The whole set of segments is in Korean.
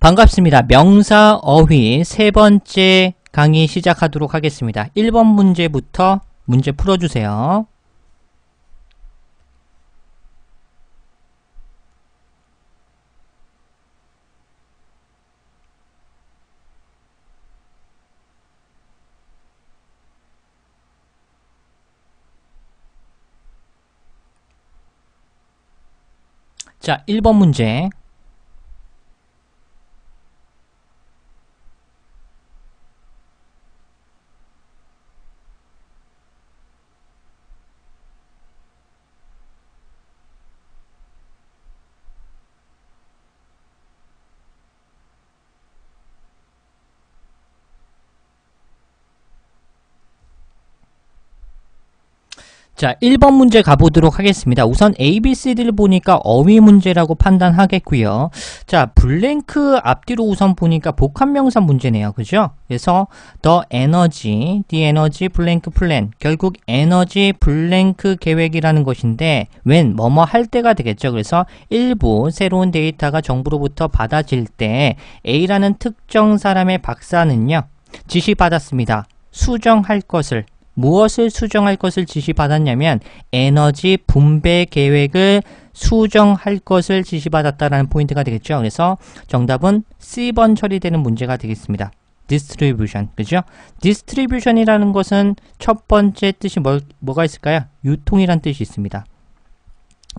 반갑습니다. 명사 어휘 세 번째 강의 시작하도록 하겠습니다. 1번 문제부터 문제 풀어주세요. 자, 1번 문제. 자 1번 문제 가보도록 하겠습니다. 우선 A, B, C를 보니까 어휘 문제라고 판단하겠고요. 자 블랭크 앞뒤로 우선 보니까 복합명사 문제네요. 그죠? 그래서 더 에너지, 디 에너지 블랭크 플랜 결국 에너지 블랭크 계획이라는 것인데 웬 뭐뭐 할 때가 되겠죠. 그래서 일부 새로운 데이터가 정부로부터 받아질 때 A라는 특정 사람의 박사는요. 지시받았습니다. 수정할 것을 무엇을 수정할 것을 지시받았냐면 에너지 분배 계획을 수정할 것을 지시받았다라는 포인트가 되겠죠. 그래서 정답은 C번 처리되는 문제가 되겠습니다. distribution, 그죠? distribution이라는 것은 첫 번째 뜻이 뭐, 뭐가 있을까요? 유통이란 뜻이 있습니다.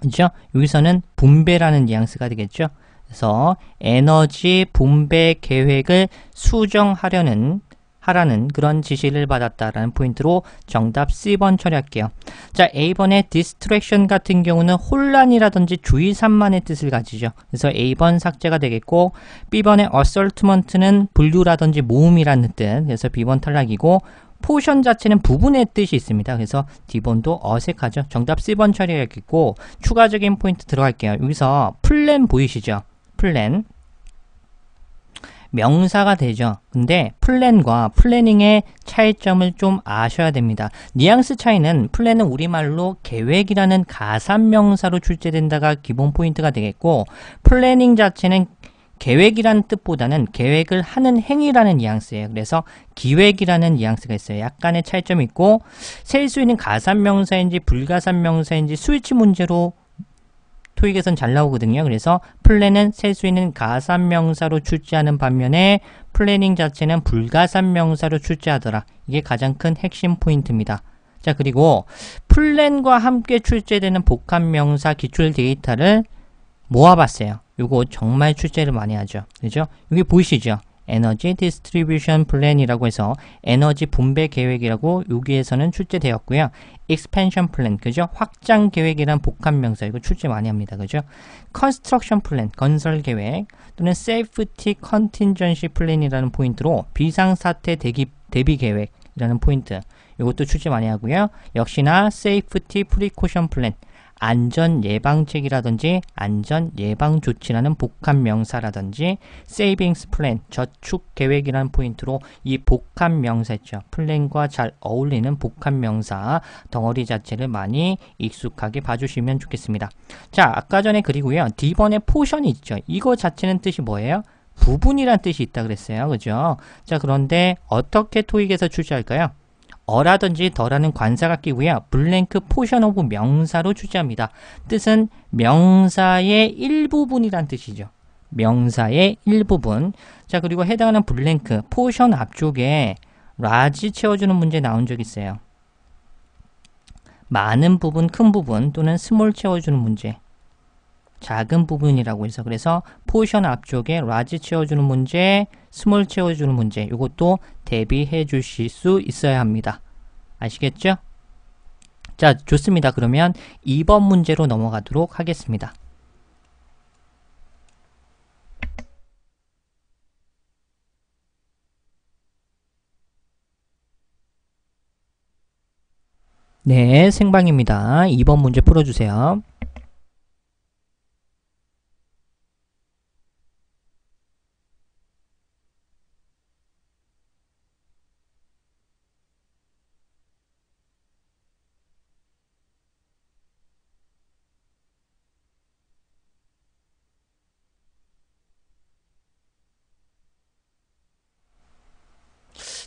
그죠? 여기서는 분배라는 뉘앙스가 되겠죠. 그래서 에너지 분배 계획을 수정하려는 하라는 그런 지시를 받았다라는 포인트로 정답 C번 처리할게요. 자, A번의 distraction 같은 경우는 혼란이라든지 주의 산만의 뜻을 가지죠. 그래서 A번 삭제가 되겠고 B번의 assortment는 분류라든지 모음이라는 뜻. 그래서 B번 탈락이고 포션 자체는 부분의 뜻이 있습니다. 그래서 D번도 어색하죠. 정답 C번 처리하겠고 추가적인 포인트 들어갈게요. 여기서 플랜 보이시죠? 플랜 명사가 되죠. 근데 플랜과 플래닝의 차이점을 좀 아셔야 됩니다. 뉘앙스 차이는 플랜은 우리말로 계획이라는 가산명사로 출제된다가 기본 포인트가 되겠고 플래닝 자체는 계획이라는 뜻보다는 계획을 하는 행위라는 뉘앙스예요. 그래서 기획이라는 뉘앙스가 있어요. 약간의 차이점이 있고 셀 수 있는 가산명사인지 불가산명사인지 스위치 문제로 토익에선 잘 나오거든요. 그래서 플랜은 셀 수 있는 가산명사로 출제하는 반면에 플래닝 자체는 불가산명사로 출제하더라. 이게 가장 큰 핵심 포인트입니다. 자 그리고 플랜과 함께 출제되는 복합명사 기출 데이터를 모아봤어요. 이거 정말 출제를 많이 하죠. 그죠? 여기 보이시죠? 에너지 디스트리뷰션 플랜이라고 해서 에너지 분배 계획이라고 여기에서는 출제되었고요. 익스펜션 플랜, 그죠? 확장 계획이란 복합 명사 이거 출제 많이 합니다. 그죠? 컨스트럭션 플랜, 건설 계획 또는 세이프티 컨틴전시 플랜이라는 포인트로 비상 사태 대기 대비 계획이라는 포인트 이것도 출제 많이 하고요. 역시나 세이프티 프리코션 플랜 안전 예방책이라든지 안전 예방 조치라는 복합 명사라든지 savings plan 저축 계획이라는 포인트로 이 복합 명사죠. 플랜과 잘 어울리는 복합 명사 덩어리 자체를 많이 익숙하게 봐주시면 좋겠습니다. 자, 아까 전에 그리고요. D번에 포션이 있죠. 이거 자체는 뜻이 뭐예요? 부분이란 뜻이 있다 그랬어요. 그죠? 자, 그런데 어떻게 토익에서 출제할까요? 어라든지 더라는 관사가 끼고요. 블랭크 포션 오브 명사로 출제합니다. 뜻은 명사의 일부분이란 뜻이죠. 명사의 일부분. 자, 그리고 해당하는 블랭크, 포션 앞쪽에 라지 채워주는 문제 나온 적 있어요. 많은 부분, 큰 부분 또는 스몰 채워주는 문제. 작은 부분이라고 해서 그래서 포션 앞쪽에 라지 채워주는 문제, 스몰 채워주는 문제 이것도 대비해 주실 수 있어야 합니다. 아시겠죠? 자 좋습니다. 그러면 2번 문제로 넘어가도록 하겠습니다. 네, 생방입니다. 2번 문제 풀어주세요.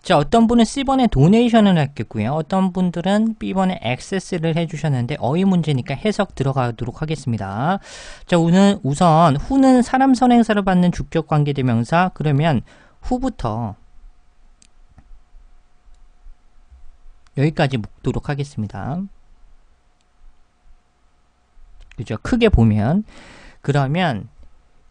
자, 어떤 분은 C번에 도네이션을 했겠고요. 어떤 분들은 B번에 액세스를 해주셨는데 어휘 문제니까 해석 들어가도록 하겠습니다. 자, 오늘 우선 후는 사람 선행사를 받는 주격 관계 대명사 그러면 후부터 여기까지 묶도록 하겠습니다. 그죠? 크게 보면 그러면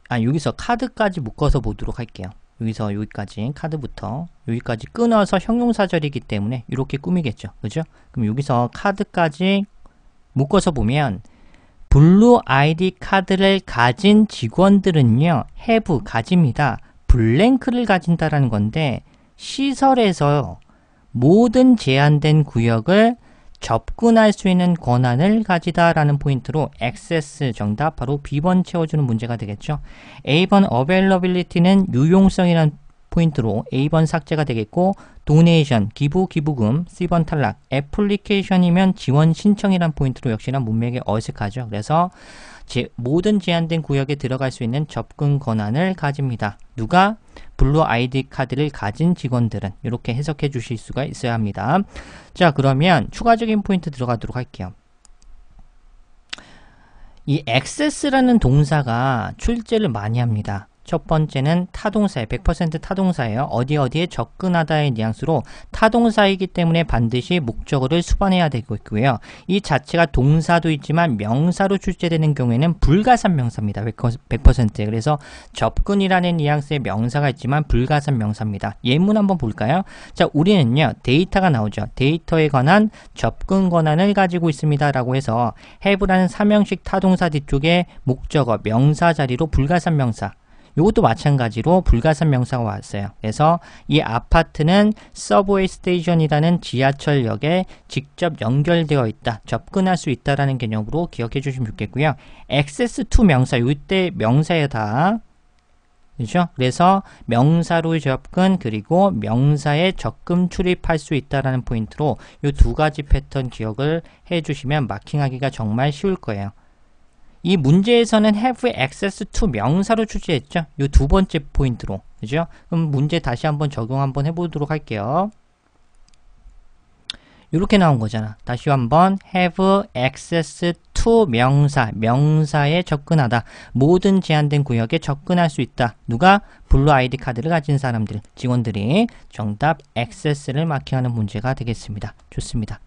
아 여기서 카드까지 묶어서 보도록 할게요. 여기서 여기까지 카드부터 여기까지 끊어서 형용사절이기 때문에 이렇게 꾸미겠죠. 그죠? 그럼 여기서 카드까지 묶어서 보면 블루 아이디 카드를 가진 직원들은요. 해부 가집니다. 블랭크를 가진다라는 건데 시설에서 모든 제한된 구역을 접근할 수 있는 권한을 가지다라는 포인트로 액세스 정답 바로 B번 채워주는 문제가 되겠죠. A번 availability는 유용성이라는 포인트로 A번 삭제가 되겠고 도네이션, 기부, 기부금, C번 탈락, 애플리케이션이면 지원 신청이란 포인트로 역시나 문맥에 어색하죠. 그래서 제 모든 제한된 구역에 들어갈 수 있는 접근 권한을 가집니다. 누가 블루 아이디 카드를 가진 직원들은 이렇게 해석해 주실 수가 있어야 합니다. 자 그러면 추가적인 포인트 들어가도록 할게요. 이액세스라는 동사가 출제를 많이 합니다. 첫 번째는 타동사에 100% 타동사예요. 어디 어디에 접근하다의 뉘앙스로 타동사이기 때문에 반드시 목적어를 수반해야 되고있고요. 이 자체가 동사도 있지만 명사로 출제되는 경우에는 불가산 명사입니다. 100%. 그래서 접근이라는 뉘앙스의 명사가 있지만 불가산 명사입니다. 예문 한번 볼까요? 자, 우리는요. 데이터가 나오죠. 데이터에 관한 접근 권한을 가지고 있습니다라고 해서 have라는 삼형식 타동사 뒤쪽에 목적어 명사 자리로 불가산 명사 이것도 마찬가지로 불가산 명사가 왔어요. 그래서 이 아파트는 서브웨이 스테이션이라는 지하철역에 직접 연결되어 있다. 접근할 수 있다라는 개념으로 기억해 주시면 좋겠고요. 액세스 투 명사 이때 명사에다 그죠? 그래서 명사로 접근 그리고 명사에 적금 출입할 수 있다라는 포인트로 이 두 가지 패턴 기억을 해 주시면 마킹하기가 정말 쉬울 거예요. 이 문제에서는 have access to 명사로 출제했죠. 이 두 번째 포인트로. 그죠? 그럼 문제 다시 한번 적용 한번 해보도록 할게요. 이렇게 나온 거잖아. 다시 한번 have access to 명사, 명사에 접근하다. 모든 제한된 구역에 접근할 수 있다. 누가? 블루 아이디 카드를 가진 사람들, 직원들이 정답 access를 마킹하는 문제가 되겠습니다. 좋습니다.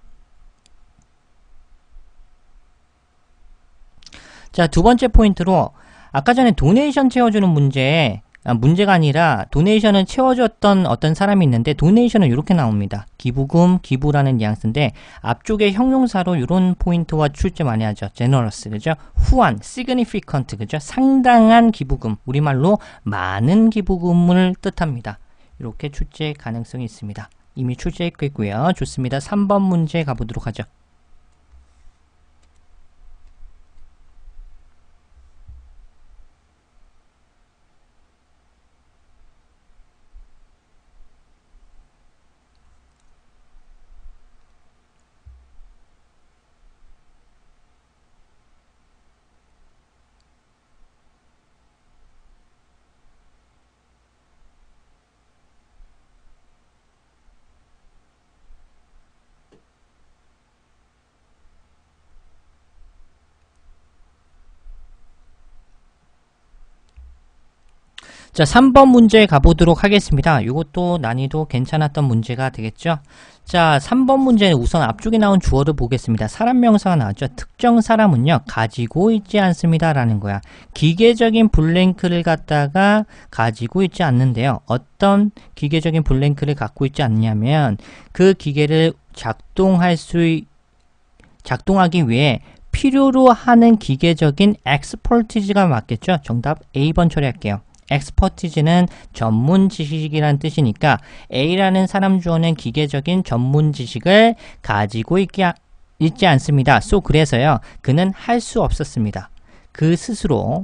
자, 두 번째 포인트로 아까 전에 도네이션 채워주는 문제 아, 문제가 아니라 도네이션을 채워줬던 어떤 사람이 있는데 도네이션은 이렇게 나옵니다. 기부금, 기부라는 뉘앙스인데 앞쪽에 형용사로 이런 포인트와 출제 많이 하죠. generous, 그죠? 후한, significant, 그죠? 상당한 기부금, 우리말로 많은 기부금을 뜻합니다. 이렇게 출제 가능성이 있습니다. 이미 출제했고요 좋습니다. 3번 문제 가보도록 하죠. 자 3번 문제 가보도록 하겠습니다. 이것도 난이도 괜찮았던 문제가 되겠죠. 자 3번 문제는 우선 앞쪽에 나온 주어를 보겠습니다. 사람 명사가 나왔죠. 특정 사람은요. 가지고 있지 않습니다. 라는 거야. 기계적인 블랭크를 갖다가 가지고 있지 않는데요. 어떤 기계적인 블랭크를 갖고 있지 않냐면 그 기계를 작동할 수 작동하기 위해 필요로 하는 기계적인 엑스폴티지가 맞겠죠. 정답 A번 처리할게요. 엑스퍼티즈는 전문 지식이란 뜻이니까 A라는 사람 주어는 기계적인 전문 지식을 가지고 있게, 있지 않습니다. So 그래서요. 그는 할 수 없었습니다. 그 스스로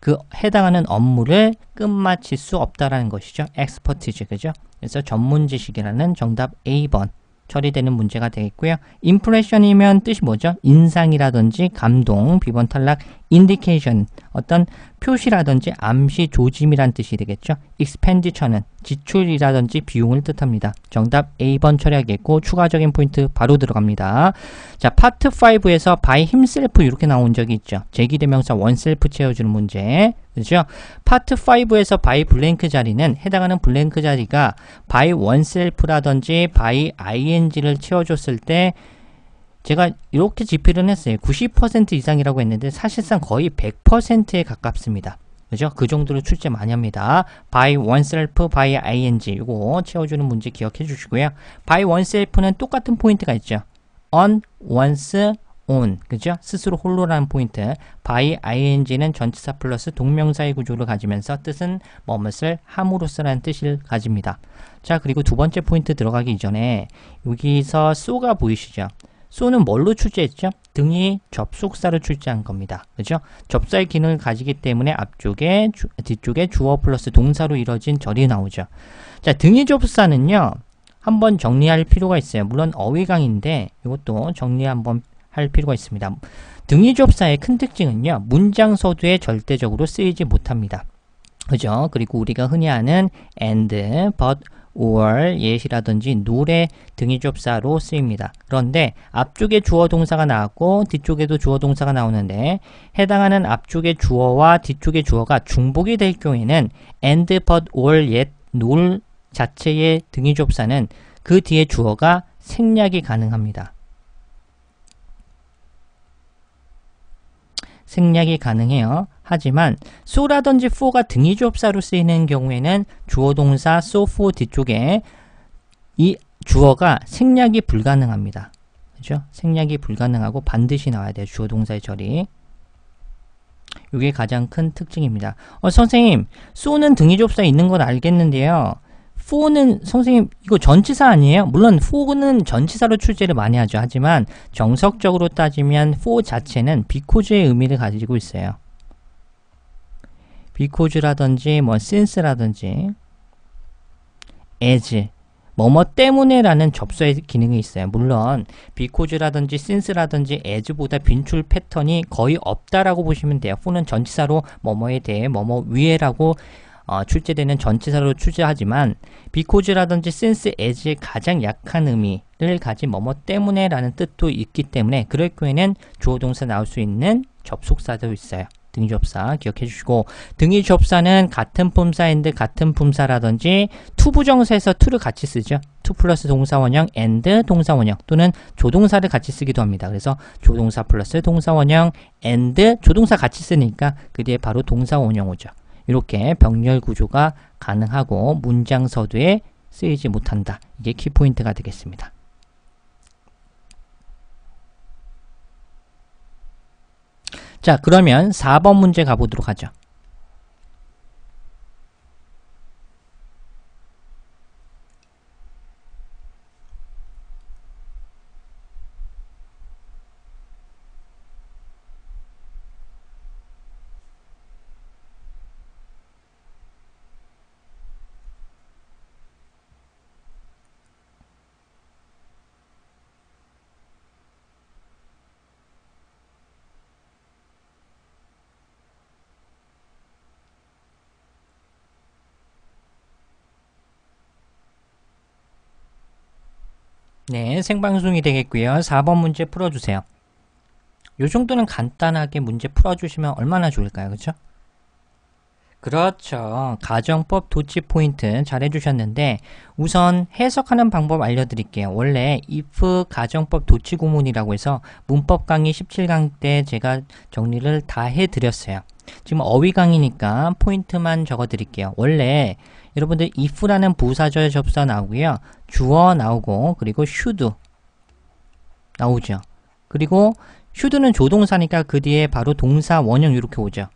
그 해당하는 업무를 끝마칠 수 없다라는 것이죠. 엑스퍼티즈 그죠? 그래서 전문 지식이라는 정답 A번 처리되는 문제가 되겠고요. 인프레션이면 뜻이 뭐죠? 인상이라든지 감동, 비번 탈락, 인디케이션 어떤 표시라든지 암시 조짐이란 뜻이 되겠죠. 익스펜디처는 지출이라든지 비용을 뜻합니다. 정답 A번 철학하겠고 추가적인 포인트 바로 들어갑니다. 자 파트 5에서 by himself 이렇게 나온 적이 있죠. 제기대명사 원셀프 채워주는 문제 그죠? 파트 5에서 by 블랭크 자리는 해당하는 블랭크 자리가 by oneself라든지 by ing를 채워줬을 때 제가 이렇게 지필은 했어요. 90% 이상이라고 했는데 사실상 거의 100%에 가깝습니다. 그죠? 그 정도로 출제 많이 합니다. by oneself, by ing 이거 채워주는 문제 기억해 주시고요. by oneself는 똑같은 포인트가 있죠. on, once, on 그죠? 스스로 홀로라는 포인트 by ing는 전치사 플러스 동명사의 구조를 가지면서 뜻은 머뭇을 함으로써라는 뜻을 가집니다. 자 그리고 두 번째 포인트 들어가기 이전에 여기서 소가 보이시죠? 소는 뭘로 출제했죠? 등이 접속사를 출제한 겁니다. 그죠? 접사의 기능을 가지기 때문에 앞쪽에 주, 뒤쪽에 주어 플러스 동사로 이뤄진 절이 나오죠. 자, 등이 접사는요. 한번 정리할 필요가 있어요. 물론 어휘강인데 이것도 정리 한번 할 필요가 있습니다. 등이 접사의 큰 특징은요. 문장 서두에 절대적으로 쓰이지 못합니다. 그죠? 그리고 우리가 흔히 아는 and, but, or, y e t 라든지 노래 등이 접사로 쓰입니다. 그런데 앞쪽에 주어 동사가 나왔고 뒤쪽에도 주어 동사가 나오는데 해당하는 앞쪽의 주어와 뒤쪽의 주어가 중복이 될 경우에는 and, but, or, yet, nor 자체의 등이 접사는 그 뒤에 주어가 생략이 가능합니다. 생략이 가능해요. 하지만 so라든지 for가 등이 주업사로 쓰이는 경우에는 주어 동사 so for 뒤쪽에 이 주어가 생략이 불가능합니다. 그죠? 생략이 불가능하고 반드시 나와야 돼요. 주어 동사의 처리. 이게 가장 큰 특징입니다. 어, 선생님, so는 등이 주업사에 있는 건 알겠는데요. for는 선생님 이거 전치사 아니에요? 물론 for는 전치사로 출제를 많이 하죠. 하지만 정석적으로 따지면 for 자체는 because의 의미를 가지고 있어요. 비코즈라든지뭐 since라든지 as 뭐뭐 때문에라는 접수의 기능이 있어요. 물론 because라든지 since라든지 as보다 빈출 패턴이 거의 없다라고 보시면 돼요. 후는 전치사로 뭐뭐에 대해 뭐뭐 위에라고 어, 출제되는 전치사로 출제하지만 because라든지 since as의 가장 약한 의미를 가진 뭐뭐 때문에라는 뜻도 있기 때문에 그럴 경우에는 주어동사 나올 수 있는 접속사도 있어요. 등위 접사 기억해 주시고 등위 접사는 같은 품사인데 같은 품사라든지 투부정사에서 투를 같이 쓰죠. 투 플러스 동사원형 and 동사원형 또는 조동사를 같이 쓰기도 합니다. 그래서 조동사 플러스 동사원형 and 조동사 같이 쓰니까 그 뒤에 바로 동사원형 오죠. 이렇게 병렬 구조가 가능하고 문장 서두에 쓰이지 못한다. 이게 키포인트가 되겠습니다. 자 그러면 4번 문제 가보도록 하죠. 네, 생방송이 되겠고요. 4번 문제 풀어주세요. 요 정도는 간단하게 문제 풀어주시면 얼마나 좋을까요? 그렇죠? 그렇죠. 가정법 도치 포인트 잘 해주셨는데 우선 해석하는 방법 알려드릴게요. 원래 if 가정법 도치 구문이라고 해서 문법 강의 17강 때 제가 정리를 다 해드렸어요. 지금 어휘 강의니까 포인트만 적어드릴게요. 원래 여러분들 if라는 부사절 접사 나오고요. 주어 나오고 그리고 should 나오죠. 그리고 should는 조동사니까 그 뒤에 바로 동사 원형 이렇게 오죠.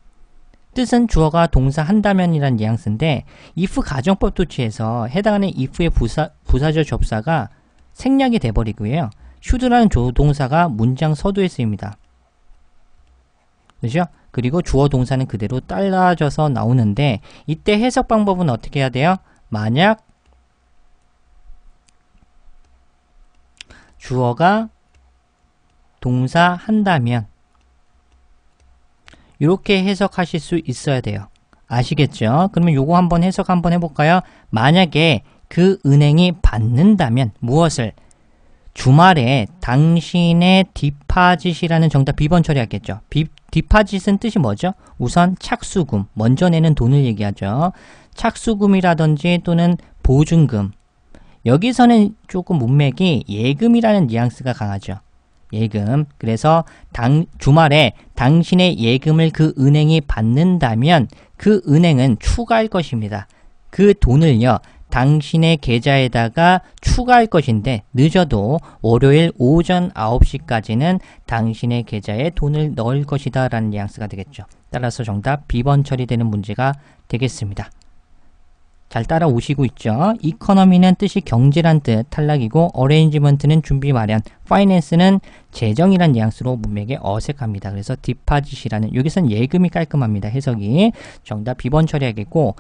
뜻은 주어가 동사 한다면이란 뉘앙스인데 if 가정법 조치에서 해당하는 if의 부사, 부사절 접사가 생략이 돼버리고요. should라는 조동사가 문장 서두에 쓰입니다. 그죠? 렇 그리고 주어 동사는 그대로 딸라져서 나오는데 이때 해석 방법은 어떻게 해야 돼요? 만약 주어가 동사 한다면 이렇게 해석하실 수 있어야 돼요. 아시겠죠? 그러면 요거 한번 해석 한번 해볼까요? 만약에 그 은행이 받는다면 무엇을? 주말에 당신의 디파짓이라는 정답 비번 처리하겠죠. 비, 디파짓은 뜻이 뭐죠? 우선 착수금, 먼저 내는 돈을 얘기하죠. 착수금이라든지 또는 보증금. 여기서는 조금 문맥이 예금이라는 뉘앙스가 강하죠. 예금. 그래서 당, 주말에 당신의 예금을 그 은행이 받는다면 그 은행은 추가할 것입니다. 그 돈을요, 당신의 계좌에다가 추가할 것인데 늦어도 월요일 오전 9시까지는 당신의 계좌에 돈을 넣을 것이다 라는 뉘앙스가 되겠죠. 따라서 정답 비번 처리되는 문제가 되겠습니다. 잘 따라오시고 있죠. 이코노미는 뜻이 경제란 뜻 탈락이고 어레인지먼트는 준비 마련, 파이낸스는 재정이란 뉘앙스로 문맥에 어색합니다. 그래서 디파짓이라는 여기선 예금이 깔끔합니다. 해석이 정답 비번 처리하겠고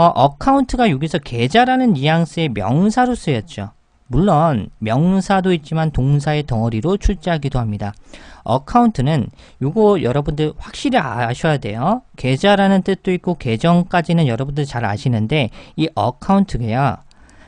어, 카운트가 여기서 계좌라는 뉘앙스의 명사로 쓰였죠. 물론 명사도 있지만 동사의 덩어리로 출제하기도 합니다. 어카운트는 이거 여러분들 확실히 아, 아셔야 돼요. 계좌라는 뜻도 있고 계정까지는 여러분들 잘 아시는데 이 어카운트가요.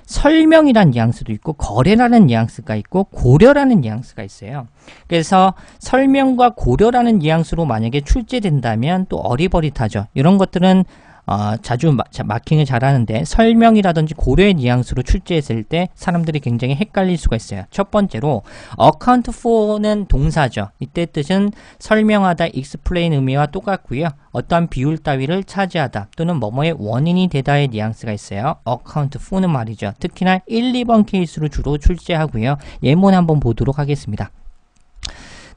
설명이란 뉘앙스도 있고 거래라는 뉘앙스가 있고 고려라는 뉘앙스가 있어요. 그래서 설명과 고려라는 뉘앙스로 만약에 출제된다면 또어리버리타죠 이런 것들은 어, 자주 마, 마킹을 잘하는데 설명이라든지 고려의 뉘앙스로 출제했을 때 사람들이 굉장히 헷갈릴 수가 있어요. 첫 번째로 account for는 동사죠. 이때 뜻은 설명하다, explain 의미와 똑같고요. 어떠한 비율 따위를 차지하다 또는 뭐뭐의 원인이 되다의 뉘앙스가 있어요. account for는 말이죠. 특히나 1, 2번 케이스로 주로 출제하고요. 예문 한번 보도록 하겠습니다.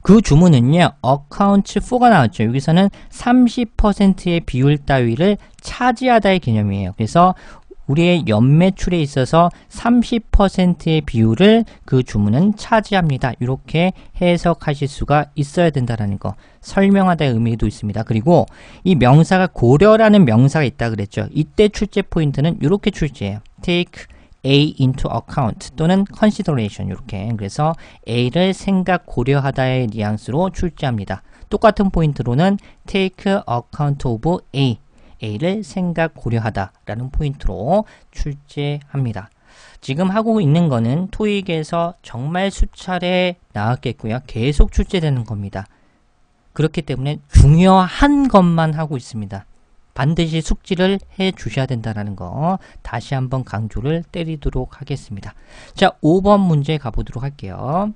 그 주문은요. 어카운트 4가 나왔죠. 여기서는 30%의 비율 따위를 차지하다의 개념이에요. 그래서 우리의 연매출에 있어서 30%의 비율을 그 주문은 차지합니다. 이렇게 해석하실 수가 있어야 된다는 거. 설명하다의 의미도 있습니다. 그리고 이 명사가 고려라는 명사가 있다 그랬죠. 이때 출제 포인트는 이렇게 출제해요. take a into account 또는 consideration 이렇게 그래서 a를 생각 고려하다의 뉘앙스로 출제합니다. 똑같은 포인트로는 take account of a a를 생각 고려하다라는 포인트로 출제합니다. 지금 하고 있는 거는 토익에서 정말 수차례 나왔겠고요. 계속 출제되는 겁니다. 그렇기 때문에 중요한 것만 하고 있습니다. 반드시 숙지를 해 주셔야 된다는 거 다시 한번 강조를 때리도록 하겠습니다. 자, 5번 문제 가보도록 할게요.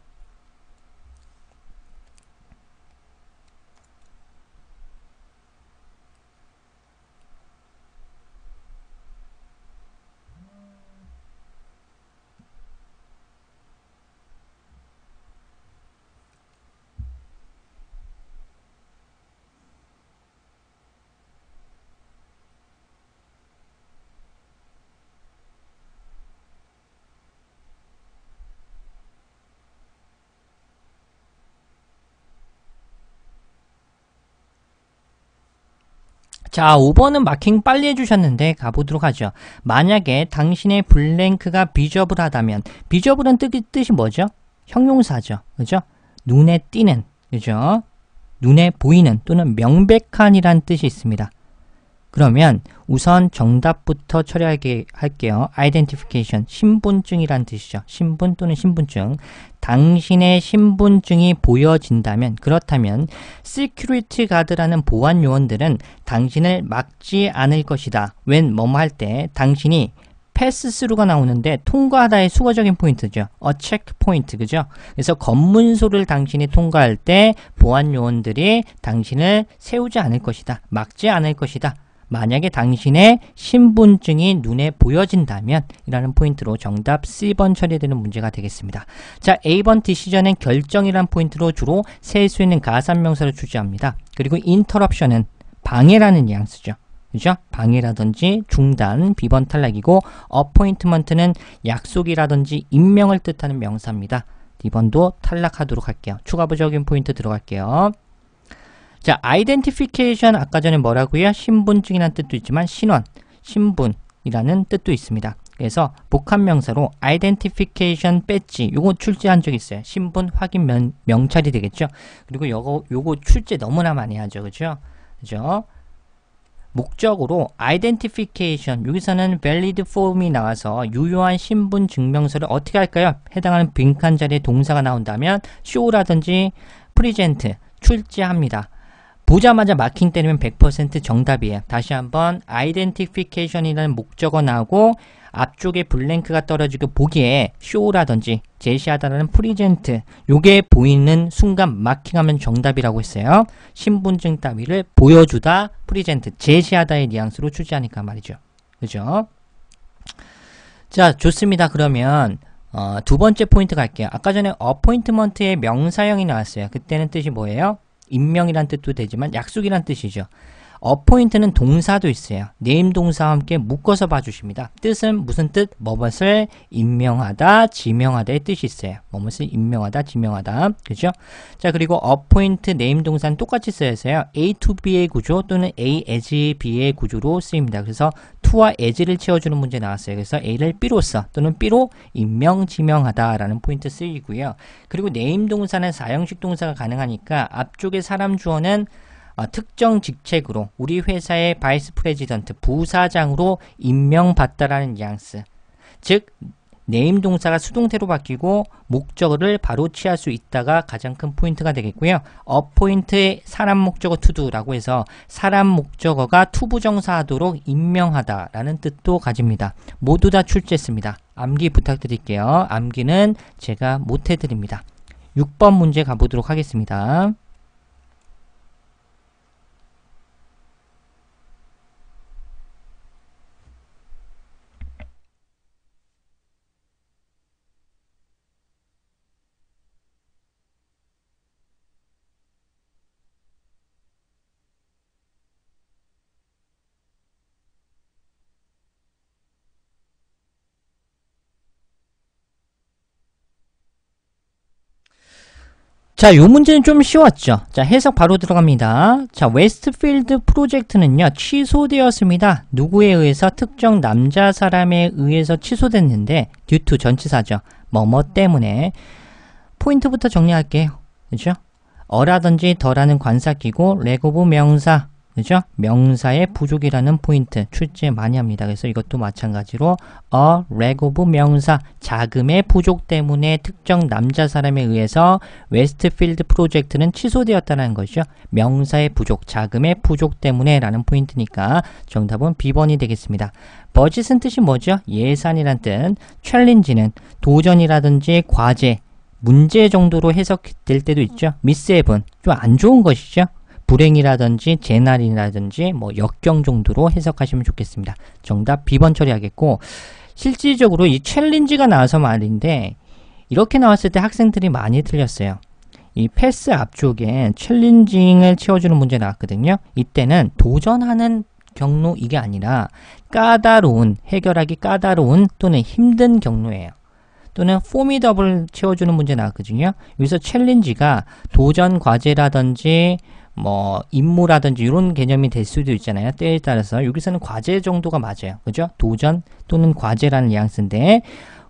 자 5번은 마킹 빨리 해주셨는데 가보도록 하죠. 만약에 당신의 블랭크가 비저블하다면 비저블은 뜻, 뜻이 뭐죠? 형용사죠. 그죠? 눈에 띄는 그죠? 눈에 보이는 또는 명백한이란 뜻이 있습니다. 그러면 우선 정답부터 처리하게 할게요. identification 신분증이란 뜻이죠. 신분 또는 신분증. 당신의 신분증이 보여진다면 그렇다면 security guard라는 보안 요원들은 당신을 막지 않을 것이다. 웬 뭐뭐 할 때 당신이 패스스루가 나오는데 통과하다의 수거적인 포인트죠. 어 체크 포인트 그죠? 그래서 검문소를 당신이 통과할 때 보안 요원들이 당신을 세우지 않을 것이다. 막지 않을 것이다. 만약에 당신의 신분증이 눈에 보여진다면 이라는 포인트로 정답 C번 처리되는 문제가 되겠습니다. 자, A번 디시전은 결정이란 포인트로 주로 셀 수 있는 가산명사를 주지합니다. 그리고 인터럽션은 방해라는 뉘수죠 그죠? 방해라든지 중단, 비번 탈락이고 어포인트먼트는 약속이라든지 임명을 뜻하는 명사입니다. 2번도 탈락하도록 할게요. 추가 부적인 포인트 들어갈게요. 자, identification 아까 전에 뭐라고요? 신분증이라는 뜻도 있지만 신원, 신분이라는 뜻도 있습니다. 그래서 복합 명사로 identification 배지 요거 출제한 적 있어요. 신분 확인 명, 명찰이 되겠죠. 그리고 요거 요거 출제 너무나 많이 하죠. 그죠? 그죠? 목적으로 identification 여기서는 valid form이 나와서 유효한 신분 증명서를 어떻게 할까요? 해당하는 빈칸 자리에 동사가 나온다면 show라든지 present 출제합니다. 보자마자 마킹 때리면 100% 정답이에요. 다시 한번 아이덴티피케이션이라는 목적어 나오고 앞쪽에 블랭크가 떨어지고 보기에 쇼라든지 제시하다라는 프리젠트 요게 보이는 순간 마킹하면 정답이라고 했어요. 신분증 따위를 보여주다 프리젠트 제시하다의 뉘앙스로 출제하니까 말이죠. 그죠? 자 좋습니다. 그러면 어, 두 번째 포인트 갈게요. 아까 전에 어포인트먼트의 명사형이 나왔어요. 그때는 뜻이 뭐예요? 임명이란 뜻도 되지만 약속이란 뜻이죠. 어포인트는 동사도 있어요. 네임 동사와 함께 묶어서 봐주십니다. 뜻은 무슨 뜻? 뭐뭇을 임명하다, 지명하다의 뜻이 있어요. 뭐뭇을 임명하다, 지명하다. 그죠? 자, 그리고 어포인트 네임 동사는 똑같이 써야 해요. A to B의 구조 또는 A as B의 구조로 쓰입니다. 그래서 to와 as를 채워주는 문제 나왔어요. 그래서 A를 B로써 또는 B로 임명, 지명하다라는 포인트 쓰이고요. 그리고 네임 동사는 사형식 동사가 가능하니까 앞쪽에 사람 주어는 아, 특정 직책으로 우리 회사의 바이스 프레지던트 부사장으로 임명받다라는 뉘앙스. 즉 네임 동사가 수동태로 바뀌고 목적어를 바로 취할 수 있다가 가장 큰 포인트가 되겠고요. 어포인트의 사람 목적어 투두라고 해서 사람 목적어가 투부정사하도록 임명하다라는 뜻도 가집니다. 모두 다 출제했습니다. 암기 부탁드릴게요. 암기는 제가 못해드립니다. 6번 문제 가보도록 하겠습니다. 자, 요 문제는 좀 쉬웠죠. 자, 해석 바로 들어갑니다. 자, 웨스트필드 프로젝트는요, 취소되었습니다. 누구에 의해서 특정 남자 사람에 의해서 취소됐는데, due to 전치사죠. 뭐 뭐 때문에. 포인트부터 정리할게요. 그죠? 어라든지 더라는 관사 끼고, 레고브 명사, 그죠? 명사의 부족이라는 포인트 출제 많이 합니다. 그래서 이것도 마찬가지로 어 레고브 명사 자금의 부족 때문에 특정 남자 사람에 의해서 웨스트필드 프로젝트는 취소되었다는 것이죠. 명사의 부족, 자금의 부족 때문에 라는 포인트니까 정답은 B번이 되겠습니다. 버짓은 뜻이 뭐죠? 예산이란 뜻, 챌린지는 도전이라든지 과제, 문제 정도로 해석될 때도 있죠. 미스 앱은 좀 안 좋은 것이죠. 불행이라든지 재난이라든지 뭐 역경 정도로 해석하시면 좋겠습니다. 정답 비번 처리하겠고 실질적으로 이 챌린지가 나와서 말인데 이렇게 나왔을 때 학생들이 많이 틀렸어요. 이 패스 앞쪽에 챌린징을 채워주는 문제 나왔거든요. 이때는 도전하는 경로 이게 아니라 까다로운, 해결하기 까다로운 또는 힘든 경로예요. 또는 포미더블 채워주는 문제 나왔거든요. 여기서 챌린지가 도전 과제라든지 뭐 임무라든지 이런 개념이 될 수도 있잖아요. 때에 따라서 여기서는 과제 정도가 맞아요. 그죠? 도전 또는 과제라는 뉘앙스인데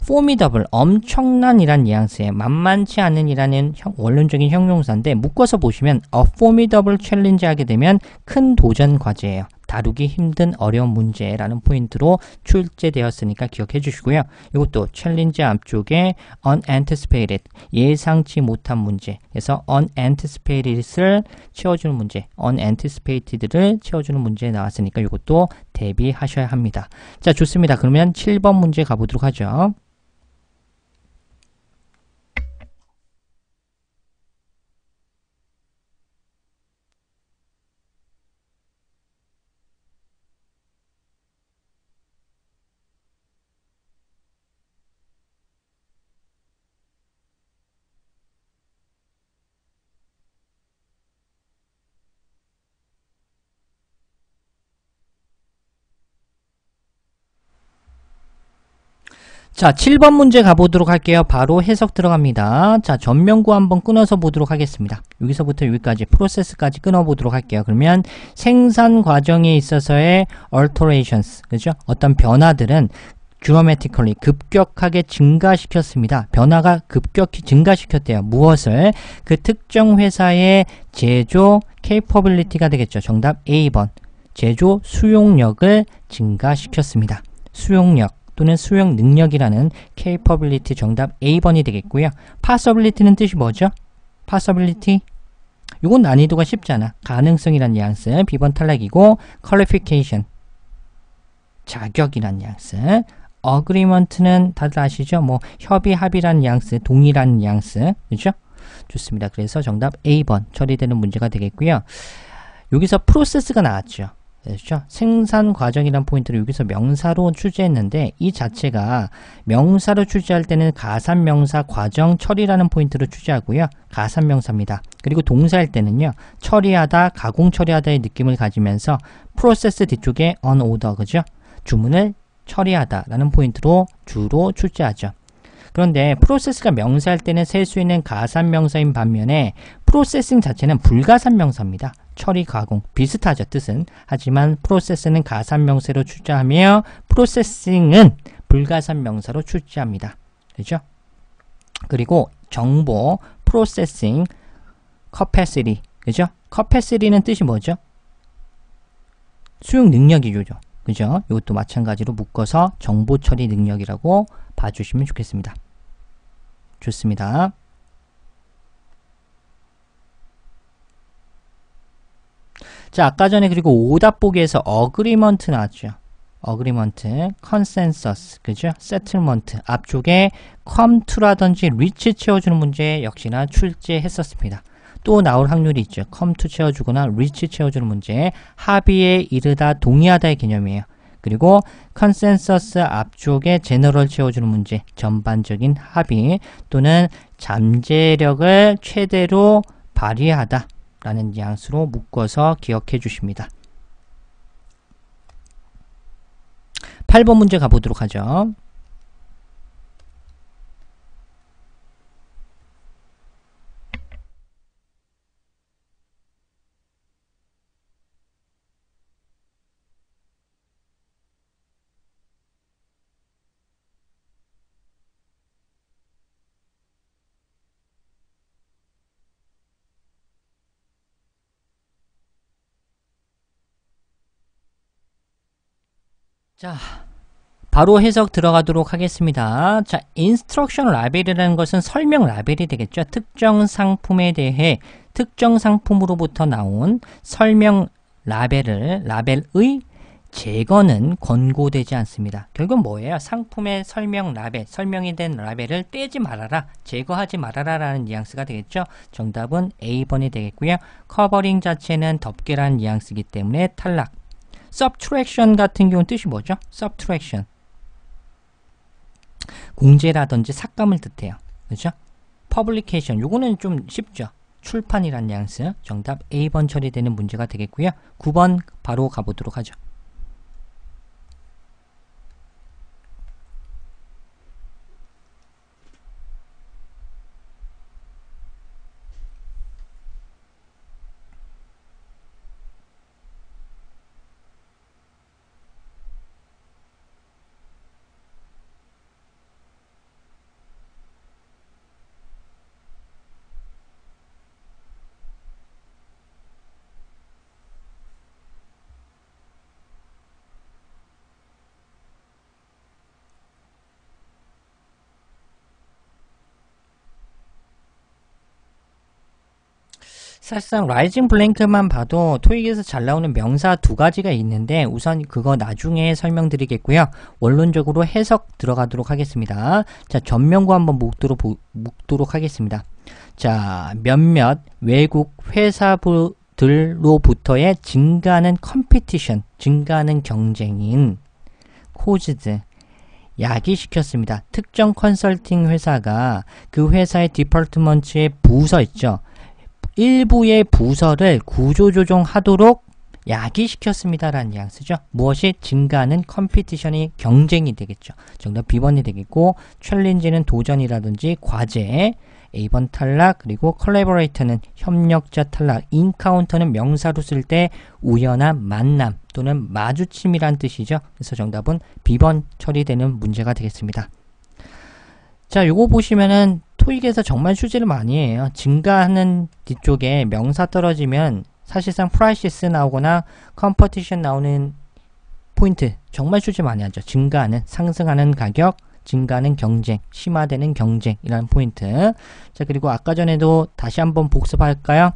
formidable, 엄청난이란 뉘앙스에 만만치 않은이라는 형, 원론적인 형용사인데 묶어서 보시면 a formidable challenge 하게 되면 큰 도전 과제예요. 다루기 힘든 어려운 문제라는 포인트로 출제되었으니까 기억해 주시고요. 이것도 챌린지 앞쪽에 unanticipated 예상치 못한 문제 에서 unanticipated을 채워주는 문제 unanticipated를 채워주는 문제 에 나왔으니까 이것도 대비하셔야 합니다. 자 좋습니다. 그러면 7번 문제 가보도록 하죠. 자, 7번 문제 가보도록 할게요. 바로 해석 들어갑니다. 자, 전면구 한번 끊어서 보도록 하겠습니다. 여기서부터 여기까지 프로세스까지 끊어보도록 할게요. 그러면 생산 과정에 있어서의 alterations, 그죠? 어떤 변화들은 dramatically 급격하게 증가시켰습니다. 변화가 급격히 증가시켰대요. 무엇을? 그 특정 회사의 제조 capability가 되겠죠. 정답 A번. 제조 수용력을 증가시켰습니다. 수용력. 또는 수용 능력이라는 capability 정답 A번이 되겠고요. possibility는 뜻이 뭐죠? possibility 이건 난이도가 쉽잖아. 가능성이란 뉘앙스 B번 탈락이고 qualification 자격이란 뉘앙스 agreement는 다들 아시죠? 뭐 협의 합의란 뉘앙스 동일한 뉘앙스 그죠? 좋습니다. 그래서 정답 A번 처리되는 문제가 되겠고요. 여기서 프로세스가 나왔죠. 그죠 생산 과정이란 포인트를 여기서 명사로 출제했는데 이 자체가 명사로 출제할 때는 가산명사 과정 처리라는 포인트로 출제하고요. 가산명사입니다. 그리고 동사할 때는요. 처리하다, 가공 처리하다의 느낌을 가지면서 프로세스 뒤쪽에 on order, 그죠? 주문을 처리하다라는 포인트로 주로 출제하죠. 그런데 프로세스가 명사할 때는 셀 수 있는 가산명사인 반면에 프로세싱 자체는 불가산명사입니다. 처리 가공 비슷하죠 뜻은 하지만 프로세스는 가산명세로 출제하며 프로세싱은 불가산명사로 출제합니다 그죠? 그리고 정보 프로세싱 커 a p a 그죠? 커 a p a 는 뜻이 뭐죠? 수용 능력이죠. 그죠? 이것도 마찬가지로 묶어서 정보 처리 능력이라고 봐주시면 좋겠습니다. 좋습니다. 자, 아까 전에 그리고 오답 보기에서 어그리먼트 나왔죠. 어그리먼트, 컨센서스, 그죠? 세틀먼트, 앞쪽에 컴투라든지 리치 채워주는 문제 역시나 출제했었습니다. 또 나올 확률이 있죠. 컴투 채워주거나 리치 채워주는 문제, 합의에 이르다 동의하다의 개념이에요. 그리고 컨센서스 앞쪽에 제너럴 채워주는 문제, 전반적인 합의 또는 잠재력을 최대로 발휘하다. 라는 뉘앙스로 묶어서 기억해 주십니다. 8번 문제 가보도록 하죠. 자, 바로 해석 들어가도록 하겠습니다. 자, 인스트럭션 라벨이라는 것은 설명 라벨이 되겠죠. 특정 상품에 대해 특정 상품으로부터 나온 설명 라벨을 라벨의 제거는 권고되지 않습니다. 결국 뭐예요? 상품의 설명 라벨, 설명이 된 라벨을 떼지 말아라, 제거하지 말아라 라는 뉘앙스가 되겠죠? 정답은 A번이 되겠고요. 커버링 자체는 덮개라는 뉘앙스이기 때문에 탈락. subtraction 같은 경우 는 뜻이 뭐죠? subtraction 공제라든지 삭감을 뜻해요. 그렇죠? publication 요거는 좀 쉽죠. 출판이란 뉘스 정답 A번 처리되는 문제가 되겠고요. 9번 바로 가보도록 하죠. 사실상 라이징 블랭크만 봐도 토익에서 잘 나오는 명사 두 가지가 있는데 우선 그거 나중에 설명드리겠고요. 원론적으로 해석 들어가도록 하겠습니다. 자, 전면구 한번 묶도록, 묶도록 하겠습니다. 자, 몇몇 외국 회사들로부터의 증가하는 컴피티션, 증가하는 경쟁인 코즈드 야기시켰습니다. 특정 컨설팅 회사가 그 회사의 디파트먼트의 부서 있죠. 일부의 부서를 구조조정하도록 야기시켰습니다라는 뉘앙스죠. 무엇이 증가하는 컴피티션이 경쟁이 되겠죠. 정답 B번이 되겠고 챌린지는 도전이라든지 과제, A번 탈락, 그리고 컬래버레이터는 협력자 탈락, 인카운터는 명사로 쓸 때 우연한 만남 또는 마주침이란 뜻이죠. 그래서 정답은 B번 처리되는 문제가 되겠습니다. 자, 요거 보시면은 토익에서 정말 휴지를 많이 해요. 증가하는 뒤쪽에 명사 떨어지면 사실상 프라이시스 나오거나 컴퍼티션 나오는 포인트 정말 휴지 많이 하죠. 증가하는, 상승하는 가격, 증가하는 경쟁, 심화되는 경쟁이라는 포인트. 자, 그리고 아까 전에도 다시 한번 복습할까요?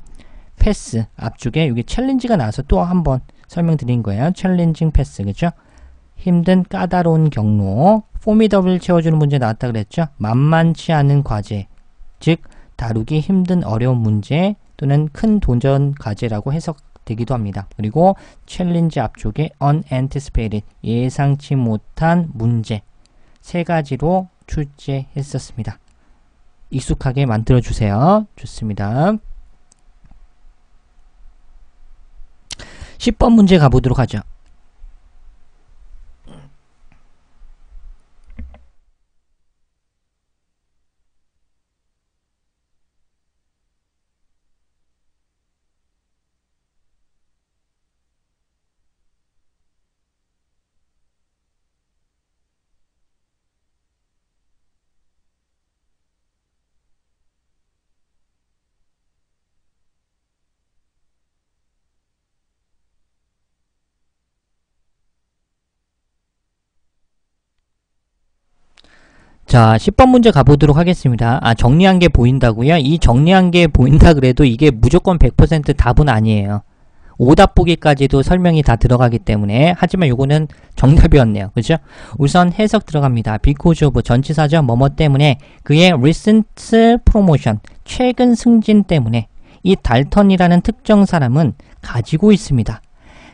패스 앞쪽에 여기 챌린지가 나와서 또 한번 설명드린 거예요. 챌린징 패스, 그죠? 힘든 까다로운 경로, 포미더블 채워주는 문제 나왔다 그랬죠? 만만치 않은 과제, 즉 다루기 힘든 어려운 문제 또는 큰 도전 과제라고 해석되기도 합니다. 그리고 챌린지 앞쪽에 unanticipated, 예상치 못한 문제 세 가지로 출제했었습니다. 익숙하게 만들어주세요. 좋습니다. 10번 문제 가보도록 하죠. 자 10번 문제 가보도록 하겠습니다 아 정리한 게 보인다고요 이 정리한 게 보인다 그래도 이게 무조건 100% 답은 아니에요 오답 보기까지도 설명이 다 들어가기 때문에 하지만 요거는 정답이었네요 그죠 우선 해석 들어갑니다 because of 전치사죠 뭐뭐 때문에 그의 recent promotion 최근 승진 때문에 이 달턴이라는 특정 사람은 가지고 있습니다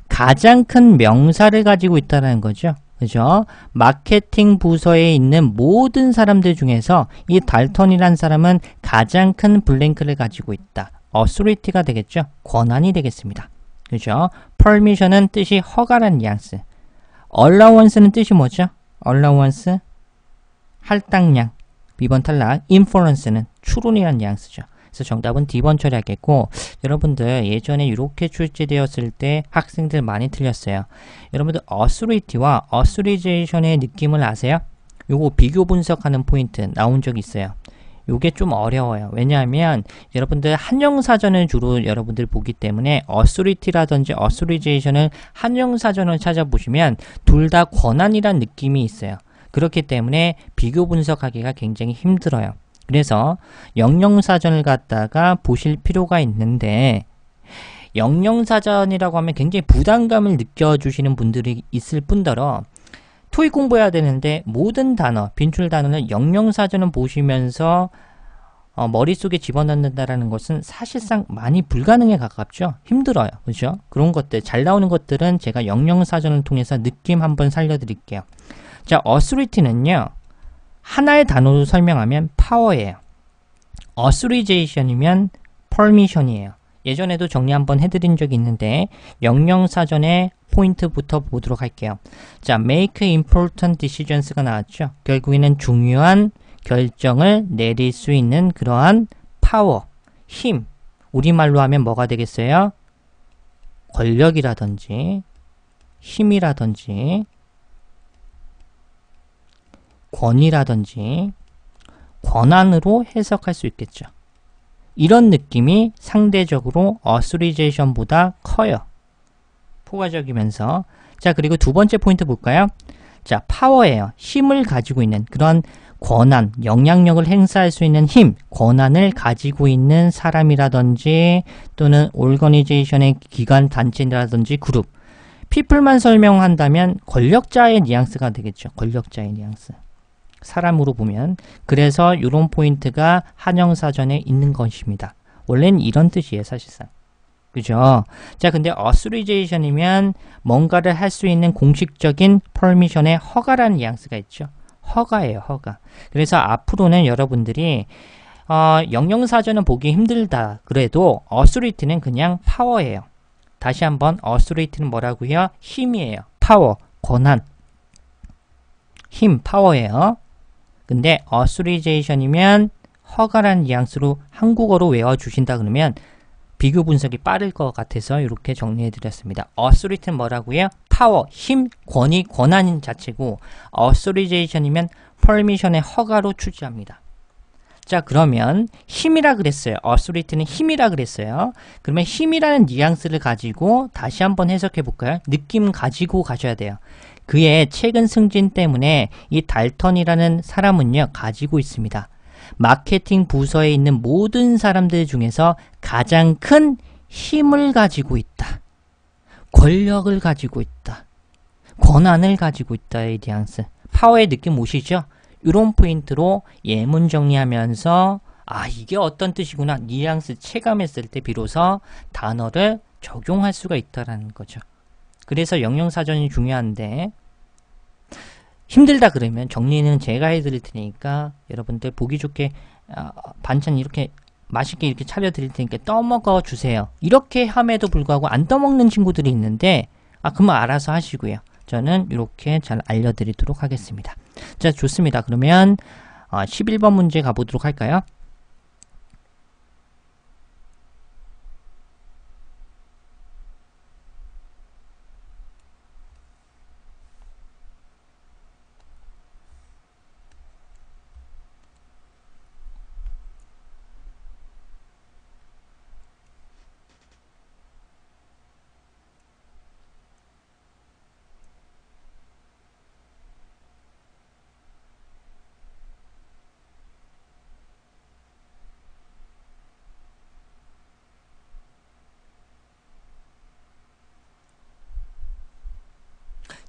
가장 큰 명사를 가지고 있다는 거죠 그죠? 마케팅 부서에 있는 모든 사람들 중에서 이 달턴이란 사람은 가장 큰 블랭크를 가지고 있다. 어소리티가 되겠죠? 권한이 되겠습니다. 그죠? p 미션은 뜻이 허가란 뉘앙스. 얼라 l 스는 뜻이 뭐죠? 얼라 l 스 할당량. 이번 탈락. 인 n 런스는 추론이란 뉘앙스죠. 그래서 정답은 D번 처리하겠고 여러분들 예전에 이렇게 출제되었을 때 학생들 많이 틀렸어요. 여러분들 어스리티와 어스리제이션의 느낌을 아세요? 요거 비교 분석하는 포인트 나온 적 있어요. 요게 좀 어려워요. 왜냐하면 여러분들 한영사전을 주로 여러분들 보기 때문에 어소리티라든지 어소리제이션을 한영사전을 찾아보시면 둘 다 권한이란 느낌이 있어요. 그렇기 때문에 비교 분석하기가 굉장히 힘들어요. 그래서 영영사전을 갖다가 보실 필요가 있는데 영영사전이라고 하면 굉장히 부담감을 느껴주시는 분들이 있을 뿐더러 토익 공부해야 되는데 모든 단어, 빈출 단어는 영영사전을 보시면서 어, 머릿속에 집어넣는다라는 것은 사실상 많이 불가능에 가깝죠. 힘들어요. 그죠? 그런 것들, 잘 나오는 것들은 제가 영영사전을 통해서 느낌 한번 살려드릴게요. 자, 어스리티는요. 하나의 단어로 설명하면 파워예요. 어스리제이션이면 퍼미션이에요. 예전에도 정리 한번 해드린 적이 있는데 명령사전에 포인트부터 보도록 할게요. 자, make important decisions가 나왔죠. 결국에는 중요한 결정을 내릴 수 있는 그러한 파워, 힘, 우리말로 하면 뭐가 되겠어요? 권력이라든지 힘이라든지 권위라든지 권한으로 해석할 수 있겠죠. 이런 느낌이 상대적으로 어스리제이션보다 커요. 포괄적이면서 자 그리고 두 번째 포인트 볼까요? 자 파워예요. 힘을 가지고 있는 그런 권한, 영향력을 행사할 수 있는 힘, 권한을 가지고 있는 사람이라든지 또는 올거니제이션의 기관 단체라든지 그룹 피플만 설명한다면 권력자의 뉘앙스가 되겠죠. 권력자의 뉘앙스. 사람으로 보면 그래서 이런 포인트가 한영사전에 있는 것입니다. 원래는 이런 뜻이에요 사실상. 그죠? 자 근데 authorization이면 뭔가를 할 수 있는 공식적인 permission의 허가라는 뉘앙스가 있죠. 허가예요 허가. 그래서 앞으로는 여러분들이 어, 영영사전은 보기 힘들다 그래도 authority는 그냥 파워예요. 다시 한번 authority는 뭐라고요? 힘이에요. 파워, 권한, 힘, 파워예요. 근데 어스리제이션이면 허가란 뉘앙스로 한국어로 외워주신다 그러면 비교 분석이 빠를 것 같아서 이렇게 정리해드렸습니다. 어스리트는 뭐라고요? 파워, 힘, 권위, 권한 자체고 어스리제이션이면 퍼미션의 허가로 출제합니다. 자 그러면 힘이라 그랬어요. 어스리트는 힘이라 그랬어요. 그러면 힘이라는 뉘앙스를 가지고 다시 한번 해석해 볼까요? 느낌 가지고 가셔야 돼요. 그의 최근 승진 때문에 이 달턴이라는 사람은요, 가지고 있습니다. 마케팅 부서에 있는 모든 사람들 중에서 가장 큰 힘을 가지고 있다. 권력을 가지고 있다. 권한을 가지고 있다에 뉘앙스. 파워의 느낌 오시죠? 이런 포인트로 예문 정리하면서 아 이게 어떤 뜻이구나 뉘앙스 체감했을 때 비로소 단어를 적용할 수가 있다라는 거죠. 그래서 영영사전이 중요한데 힘들다 그러면 정리는 제가 해드릴 테니까 여러분들 보기 좋게 어, 반찬 이렇게 맛있게 이렇게 차려드릴 테니까 떠먹어 주세요. 이렇게 함에도 불구하고 안 떠먹는 친구들이 있는데 아 그만 알아서 하시고요. 저는 이렇게 잘 알려드리도록 하겠습니다. 자 좋습니다. 그러면 11번 어, 문제 가보도록 할까요?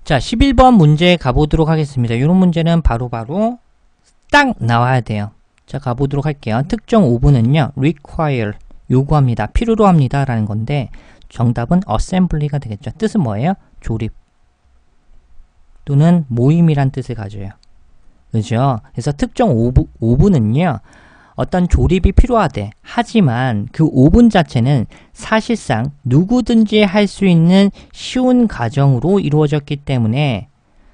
자, 11번 문제 가보도록 하겠습니다. 이런 문제는 바로바로 바로 딱 나와야 돼요. 자, 가보도록 할게요. 특정 5분은요, require, 요구합니다. 필요로 합니다. 라는 건데, 정답은 assembly가 되겠죠. 뜻은 뭐예요? 조립. 또는 모임이란 뜻을 가져요. 그죠? 그래서 특정 5부, 5분은요, 어떤 조립이 필요하대. 하지만 그 오븐 자체는 사실상 누구든지 할 수 있는 쉬운 과정으로 이루어졌기 때문에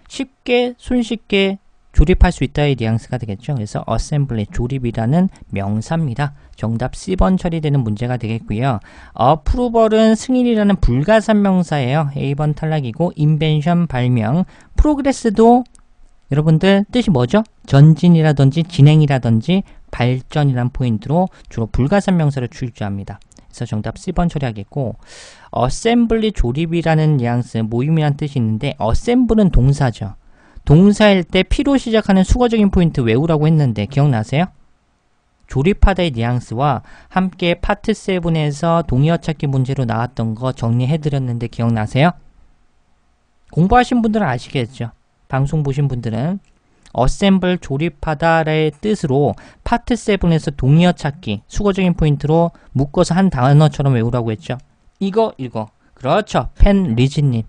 쉽게 손쉽게 조립할 수 있다의 뉘앙스가 되겠죠. 그래서 어셈블리 조립이라는 명사입니다. 정답 10번 처리되는 문제가 되겠고요. 어프로벌은 승인이라는 불가산 명사예요. A번 탈락이고 인벤션 발명, 프로그레스도 여러분들 뜻이 뭐죠? 전진이라든지 진행이라든지 발전이란 포인트로 주로 불가산 명사를 출제합니다. 그래서 정답 1번 처리하겠고 어셈블리 조립이라는 뉘앙스 모임이란 뜻이 있는데 어셈블은 동사죠. 동사일 때 피로 시작하는 수거적인 포인트 외우라고 했는데 기억나세요? 조립하다의 뉘앙스와 함께 파트 7에서 동의어 찾기 문제로 나왔던 거 정리해드렸는데 기억나세요? 공부하신 분들은 아시겠죠? 방송 보신 분들은 어셈블 조립하다의 뜻으로 파트 7에서 동의어 찾기 수거적인 포인트로 묶어서 한 단어처럼 외우라고 했죠. 이거 이거 그렇죠. 펜리즈님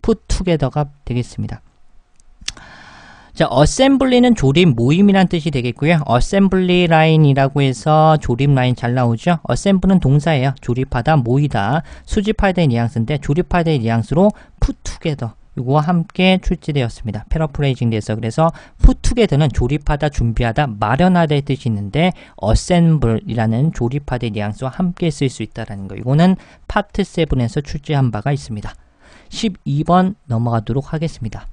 푸투게더가 되겠습니다. 자, 어셈블리는 조립 모임이란 뜻이 되겠고요. 어셈블리 라인이라고 해서 조립 라인 잘 나오죠. 어셈블은 동사예요. 조립하다, 모이다, 수집하다의 뉘앙스인데 조립하다의 뉘앙스로 푸투게더 이거와 함께 출제되었습니다. 패러프레이징 돼서 그래서 푸투게더는 조립하다, 준비하다, 마련하다의 뜻이 있는데 어셈블이라는 조립하다의 뉘앙스와 함께 쓸 수 있다는 거. 이거는 파트 7에서 출제한 바가 있습니다. 12번 넘어가도록 하겠습니다.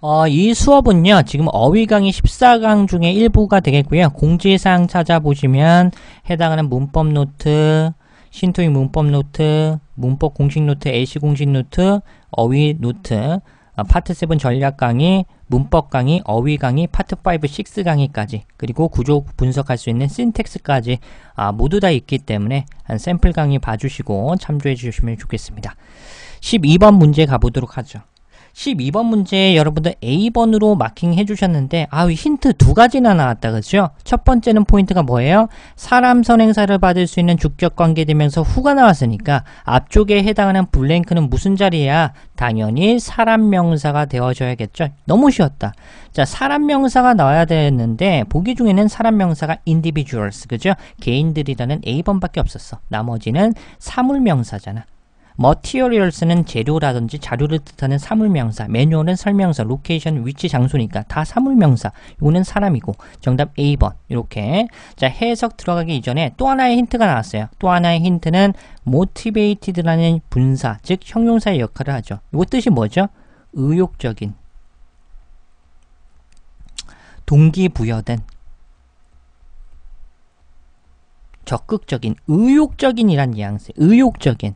어, 이 수업은요, 지금 어휘 강의 14강 중에 일부가 되겠고요. 공지사항 찾아보시면 해당하는 문법 노트, 신토익 문법 노트, 문법 공식 노트, AC 공식 노트, 어휘 노트, 어, 파트 7 전략 강의, 문법 강의, 어휘 강의, 파트 5, 6 강의까지 그리고 구조 분석할 수 있는 신텍스까지 아, 모두 다 있기 때문에 한 샘플 강의 봐주시고 참조해 주시면 좋겠습니다. 12번 문제 가보도록 하죠. 12번 문제 여러분들 A번으로 마킹해 주셨는데 아 힌트 두 가지나 나왔다 그죠? 첫 번째는 포인트가 뭐예요? 사람 선행사를 받을 수 있는 주격관계 되면서 후가 나왔으니까 앞쪽에 해당하는 블랭크는 무슨 자리야? 당연히 사람 명사가 되어줘야겠죠? 너무 쉬웠다. 자 사람 명사가 나와야 되는데 보기 중에는 사람 명사가 individuals 그죠? 개인들이라는 A번밖에 없었어. 나머지는 사물명사잖아. 머티어리얼스는 재료라든지 자료를 뜻하는 사물명사, 매뉴얼은 설명서 로케이션, 위치, 장소니까 다 사물명사. 요는 사람이고 정답 A번 이렇게 자 해석 들어가기 이전에 또 하나의 힌트가 나왔어요. 또 하나의 힌트는 motivated라는 분사, 즉 형용사의 역할을 하죠. 요 뜻이 뭐죠? 의욕적인 동기부여된 적극적인, 의욕적인이란 뉘앙스, 의욕적인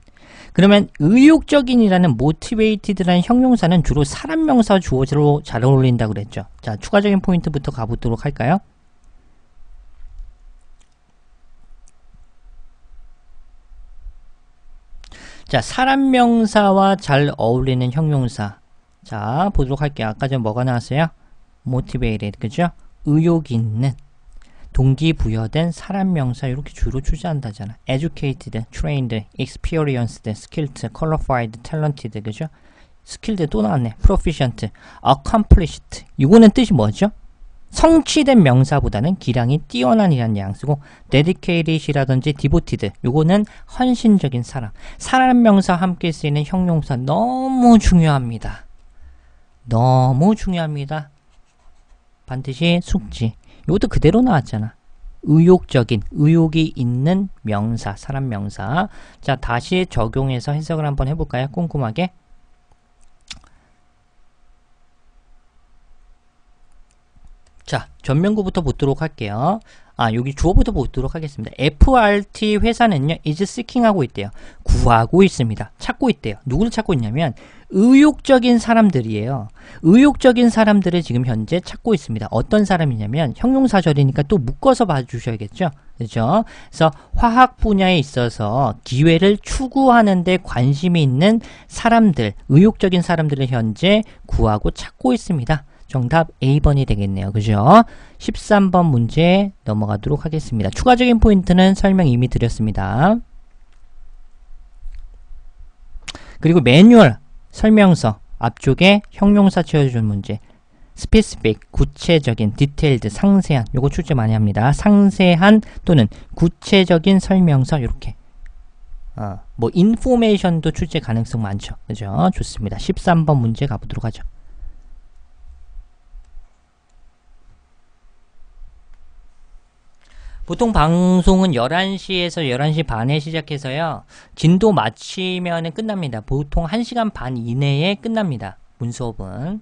그러면 의욕적인이라는 motivated라는 형용사는 주로 사람 명사 주어로 잘 어울린다 고 그랬죠. 자, 추가적인 포인트부터 가보도록 할까요? 자, 사람 명사와 잘 어울리는 형용사. 자, 보도록 할게요. 아까 전 뭐가 나왔어요? motivated, 그죠? 의욕 있는. 동기부여된 사람 명사 이렇게 주로 출제한다잖아. educated, trained, experienced, skilled, qualified, talented 그죠? s k i 또 나왔네. proficient, accomplished 이거는 뜻이 뭐죠? 성취된 명사보다는 기량이 뛰어난이라는 양수고 dedicated이라든지 devoted 요거는 헌신적인 사람 사람 명사 와 함께 쓰이는 형용사 너무 중요합니다 너무 중요합니다 반드시 숙지 이것도 그대로 나왔잖아. 의욕적인, 의욕이 있는 명사, 사람 명사. 자, 다시 적용해서 해석을 한번 해볼까요? 꼼꼼하게. 자, 전면구부터 보도록 할게요. 아, 여기 주어부터 보도록 하겠습니다. FRT 회사는요, is seeking 하고 있대요. 구하고 있습니다. 찾고 있대요. 누구를 찾고 있냐면, 의욕적인 사람들이에요. 의욕적인 사람들을 지금 현재 찾고 있습니다. 어떤 사람이냐면, 형용사절이니까 또 묶어서 봐주셔야겠죠? 그죠? 그래서 화학 분야에 있어서 기회를 추구하는데 관심이 있는 사람들, 의욕적인 사람들을 현재 구하고 찾고 있습니다. 정답 A번이 되겠네요. 그죠? 13번 문제 넘어가도록 하겠습니다. 추가적인 포인트는 설명 이미 드렸습니다. 그리고 매뉴얼, 설명서 앞쪽에 형용사 채워준 문제 스페시픽, 구체적인, 디테일드, 상세한 요거 출제 많이 합니다. 상세한 또는 구체적인 설명서 요렇게 어, 뭐 인포메이션도 출제 가능성 많죠. 그죠? 좋습니다. 13번 문제 가보도록 하죠. 보통 방송은 11시에서 11시 반에 시작해서요. 진도 마치면 끝납니다. 보통 1시간 반 이내에 끝납니다. 문수업은.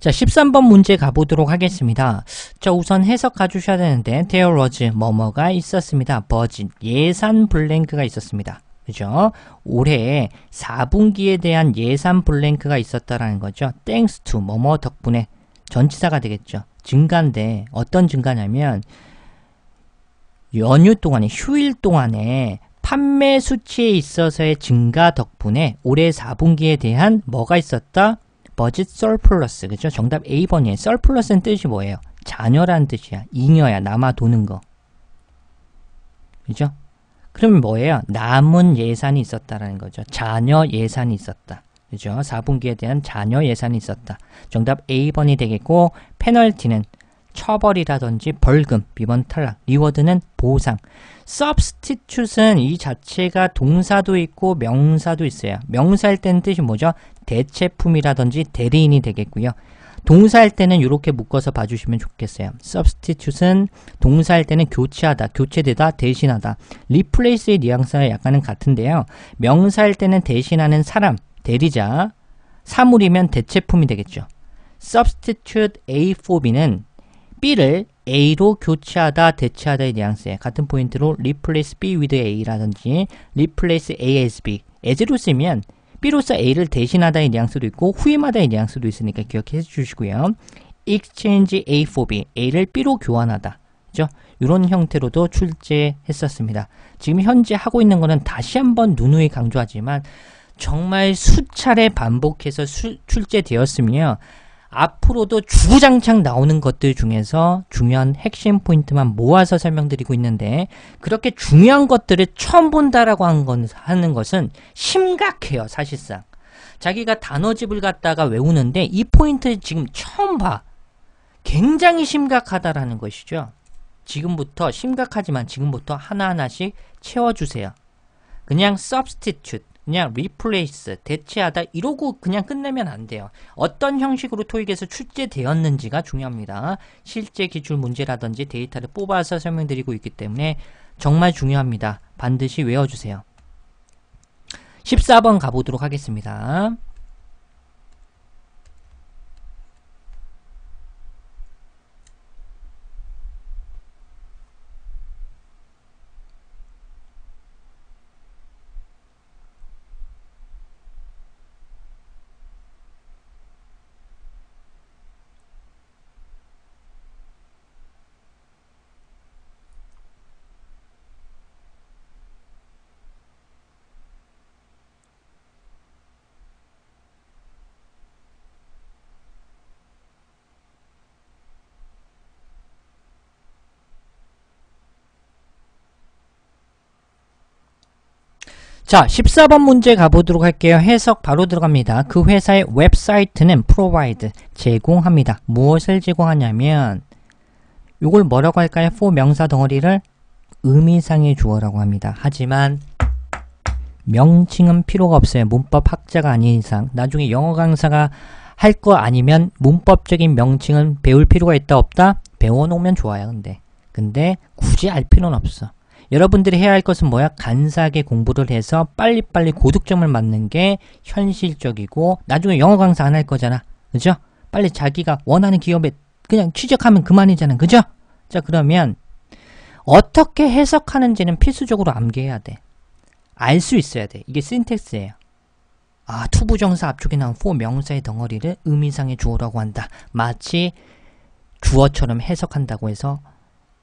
자, 13번 문제 가보도록 하겠습니다. 자, 우선 해석 가주셔야 되는데, 테어 e 즈 e w 뭐뭐가 있었습니다. 버진, 예산 블랭크가 있었습니다. 그죠? 올해 4분기에 대한 예산 블랭크가 있었다라는 거죠. thanks to 뭐뭐 덕분에 전치사가 되겠죠. 증가인데 어떤 증가냐면 연휴 동안에 휴일 동안에 판매 수치에 있어서의 증가 덕분에 올해 4분기에 대한 뭐가 있었다? 버짓 썰플러스 그죠? 정답 A번이에요. 썰플러스는 뜻이 뭐예요? 자녀란 뜻이야. 잉여야 남아 도는 거. 그죠? 그러면 뭐예요? 남은 예산이 있었다라는 거죠. 자녀 예산이 있었다. 그죠? 4분기에 대한 자녀 예산이 있었다. 정답 A번이 되겠고 페널티는 처벌이라든지 벌금, 비번 탈락, 리워드는 보상. substitute은 이 자체가 동사도 있고 명사도 있어요. 명사일 때는 뜻이 뭐죠? 대체품이라든지 대리인이 되겠고요. 동사할 때는 이렇게 묶어서 봐주시면 좋겠어요. substitute은 동사할 때는 교체하다, 교체되다, 대신하다. replace의 뉘앙스와 약간은 같은데요. 명사할 때는 대신하는 사람, 대리자, 사물이면 대체품이 되겠죠. substitute A for B는 B를 A로 교체하다, 대체하다의 뉘앙스에 같은 포인트로 replace B with A라든지 replace A as B, as로 쓰면 B로서 A를 대신하다의 뉘앙스도 있고 후임하다의 뉘앙스도 있으니까 기억해 주시고요. exchange A for B, A를 B로 교환하다. 이런 형태로도 출제했었습니다. 지금 현재 하고 있는 거는 다시 한번 누누이 강조하지만 정말 수차례 반복해서 수, 출제되었으며 앞으로도 주구장창 나오는 것들 중에서 중요한 핵심 포인트만 모아서 설명드리고 있는데 그렇게 중요한 것들을 처음 본다라고 한 건, 하는 것은 심각해요 사실상 자기가 단어집을 갖다가 외우는데 이 포인트 를 지금 처음 봐 굉장히 심각하다라는 것이죠 지금부터 심각하지만 지금부터 하나하나씩 채워주세요 그냥 substitute 그냥 리플레이스, 대체하다 이러고 그냥 끝내면 안 돼요. 어떤 형식으로 토익에서 출제되었는지가 중요합니다. 실제 기출 문제라든지 데이터를 뽑아서 설명드리고 있기 때문에 정말 중요합니다. 반드시 외워주세요. 14번 가보도록 하겠습니다. 자, 14번 문제 가보도록 할게요. 해석 바로 들어갑니다. 그 회사의 웹사이트는 provide, 제공합니다. 무엇을 제공하냐면 이걸 뭐라고 할까요? for 명사 덩어리를 의미상의 주어라고 합니다. 하지만 명칭은 필요가 없어요. 문법 학자가 아닌 이상. 나중에 영어 강사가 할 거 아니면 문법적인 명칭은 배울 필요가 있다 없다? 배워놓으면 좋아요. 근데 근데 굳이 알 필요는 없어. 여러분들이 해야 할 것은 뭐야? 간사하게 공부를 해서 빨리빨리 고득점을 맞는 게 현실적이고 나중에 영어 강사 안 할 거잖아. 그죠? 빨리 자기가 원하는 기업에 그냥 취직하면 그만이잖아. 그죠? 자 그러면 어떻게 해석하는지는 필수적으로 암기해야 돼. 알 수 있어야 돼. 이게 신텍스예요. 아, 투부정사 앞쪽에 나온 포 명사의 덩어리를 의미상의 주어라고 한다. 마치 주어처럼 해석한다고 해서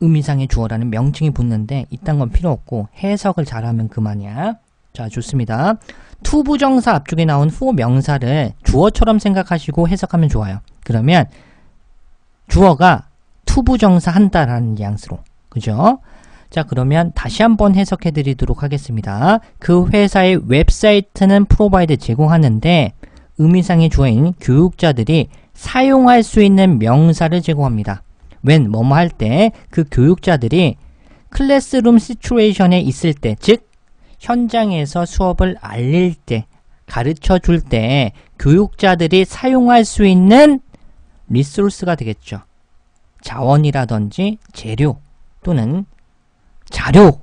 의미상의 주어라는 명칭이 붙는데 이딴 건 필요 없고 해석을 잘하면 그만이야. 자 좋습니다. 투부정사 앞쪽에 나온 후 명사를 주어처럼 생각하시고 해석하면 좋아요. 그러면 주어가 투부정사 한다라는 양수로 그죠? 자 그러면 다시 한번 해석해 드리도록 하겠습니다. 그 회사의 웹사이트는 프로바이드 제공하는데 의미상의 주어인 교육자들이 사용할 수 있는 명사를 제공합니다. 웬 뭐뭐 할 때 그 교육자들이 클래스룸 시츄에이션에 있을 때, 즉 현장에서 수업을 알릴 때, 가르쳐 줄 때 교육자들이 사용할 수 있는 리소스가 되겠죠. 자원이라든지 재료 또는 자료,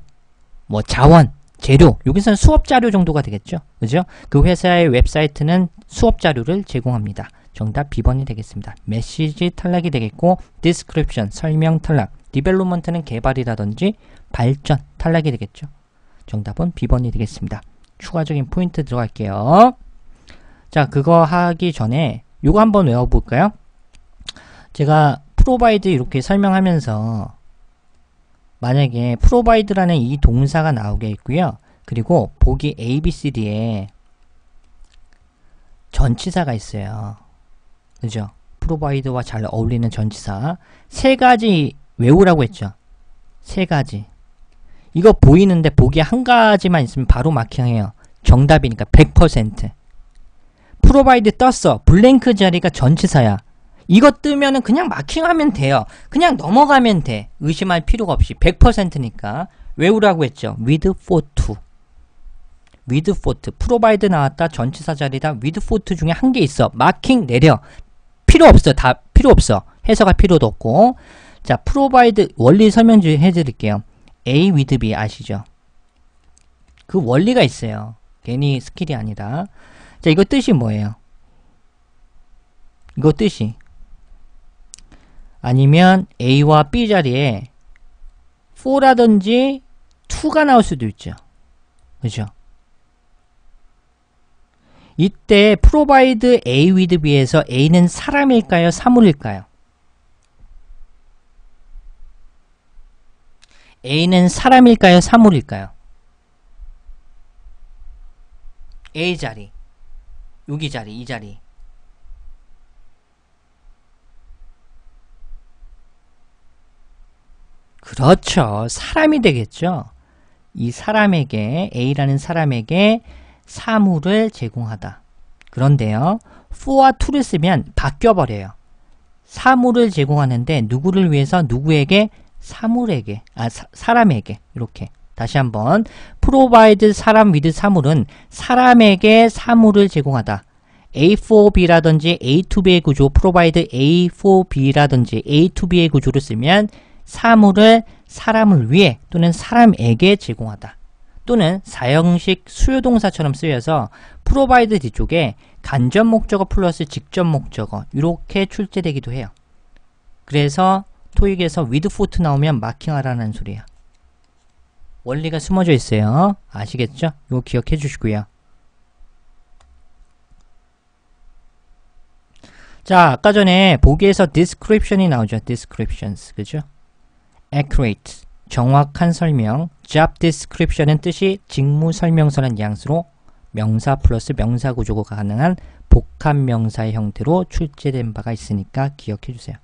뭐 자원, 재료, 여기서는 수업 자료 정도가 되겠죠. 그죠? 그 회사의 웹사이트는 수업 자료를 제공합니다. 정답 B번이 되겠습니다. 메시지 탈락이 되겠고 디스크립션 설명 탈락, 디벨로먼트는 개발이라든지 발전 탈락이 되겠죠. 정답은 B번이 되겠습니다. 추가적인 포인트 들어갈게요. 자, 그거 하기 전에 요거 한번 외워볼까요? 제가 프로바이드 이렇게 설명하면서 만약에 프로바이드라는 이 동사가 나오게 있고요. 그리고 보기 ABCD에 전치사가 있어요. 그죠? 프로바이드와잘 어울리는 전치사 세 가지 외우라고 했죠. 세 가지. 이거 보이는데 보기에 한 가지만 있으면 바로 마킹해요. 정답이니까 100%. 프로바이드 떴어. 블랭크 자리가 전치사야. 이거 뜨면은 그냥 마킹하면 돼요. 그냥 넘어가면 돼. 의심할 필요가 없이 100%니까 외우라고 했죠. with for to. with for to. 프로바이드 나왔다. 전치사 자리다. with for to 중에 한 개 있어. 마킹 내려. 필요 없어. 다 필요 없어. 해석할 필요도 없고. 자, 프로바이드 원리 설명 좀 해드릴게요. A with B 아시죠? 그 원리가 있어요. 괜히 스킬이 아니다. 자, 이거 뜻이 뭐예요? 이거 뜻이 아니면 A와 B 자리에 4라든지 2가 나올 수도 있죠. 그죠? 이때 프로바이드 A 위드 t h B에서 A는 사람일까요? 사물일까요? A는 사람일까요? 사물일까요? A 자리 여기 자리 이 자리 그렇죠. 사람이 되겠죠. 이 사람에게 A라는 사람에게 사물을 제공하다. 그런데요. for와 to를 쓰면 바뀌어버려요. 사물을 제공하는데 누구를 위해서 누구에게 사물에게 아 사, 람에게 이렇게 다시 한번 provide 사람 with 사물은 사람에게 사물을 제공하다. A4B라든지 A2B의 구조 provide A4B라든지 A2B의 구조를 쓰면 사물을 사람을 위해 또는 사람에게 제공하다. 또는 사형식 수요동사처럼 쓰여서 프로바이드 뒤쪽에 간접 목적어 플러스 직접 목적어 이렇게 출제되기도 해요. 그래서 토익에서 with 위드 포트 나오면 마킹하라는 소리야. 원리가 숨어져 있어요. 아시겠죠? 이거 기억해 주시고요. 자, 아까 전에 보기에서 description이 나오죠. descriptions. 그죠? accurate. 정확한 설명. job description은 뜻이 직무 설명서란 양수로 명사 플러스 명사 구조가 가능한 복합 명사의 형태로 출제된 바가 있으니까 기억해 주세요.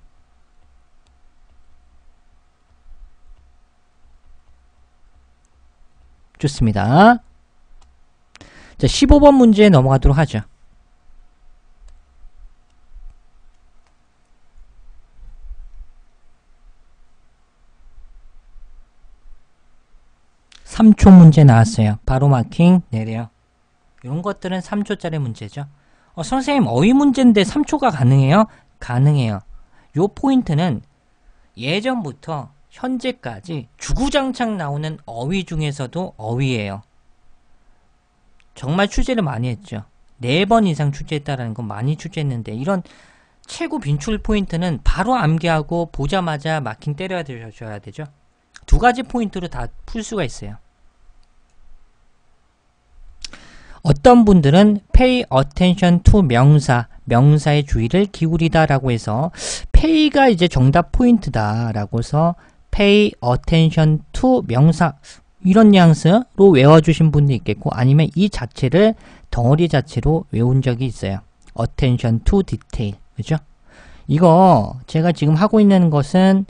좋습니다. 자, 15번 문제에 넘어가도록 하죠. 3초 문제 나왔어요. 바로 마킹 내려. 이런 것들은 3초짜리 문제죠. 어, 선생님 어휘 문제인데 3초가 가능해요? 가능해요. 요 포인트는 예전부터 현재까지 주구장창 나오는 어휘 중에서도 어휘예요. 정말 출제를 많이 했죠. 네번 이상 출제했다라는건 많이 출제했는데 이런 최고 빈출 포인트는 바로 암기하고 보자마자 마킹 때려야 되셔야 되죠. 두 가지 포인트로 다 풀 수가 있어요. 어떤 분들은 pay attention to 명사, 명사의 주의를 기울이다 라고 해서 pay가 이제 정답 포인트다 라고 해서 pay attention to 명사 이런 뉘앙스로 외워주신 분도 있겠고 아니면 이 자체를 덩어리 자체로 외운 적이 있어요. attention to detail 그죠? 이거 제가 지금 하고 있는 것은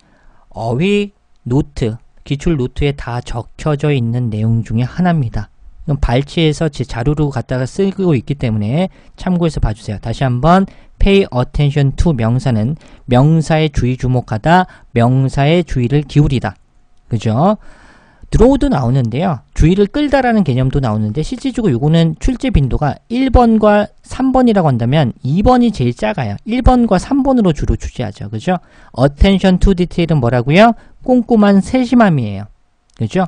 어휘 노트 기출 노트에 다 적혀져 있는 내용 중에 하나입니다. 발치해서제 자료로 갖다가 쓰고 있기 때문에 참고해서 봐주세요. 다시 한번 pay attention to 명사는 명사에 주의 주목하다, 명사에 주의를 기울이다. 그죠? 드로우도 나오는데요. 주의를 끌다라는 개념도 나오는데 실질적으로 이거는 출제 빈도가 1번과 3번이라고 한다면 2번이 제일 작아요. 1번과 3번으로 주로 출제하죠. 그죠? attention to detail은 뭐라고요? 꼼꼼한 세심함이에요. 그죠?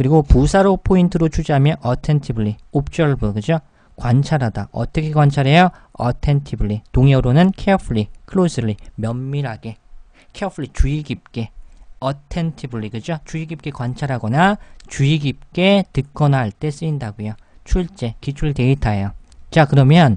그리고 부사로 포인트로 주자면 attentively, observe, 그죠? 관찰하다. 어떻게 관찰해요? attentively. 동의어로는 carefully, closely, 면밀하게. carefully, 주의 깊게. attentively, 그죠? 주의 깊게 관찰하거나 주의 깊게 듣거나 할 때 쓰인다고요. 출제, 기출 데이터예요. 자, 그러면